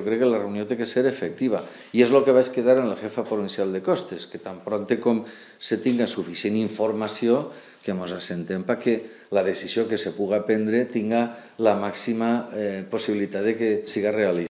Jo crec que la reunió té que ser efectiva i és el que vaig quedar en la jefa provincial de costes, que tan pront com se tinga suficient informació que ens assentem perquè la decisió que se puga prendre tinga la màxima eh, possibilitat de que siga realista.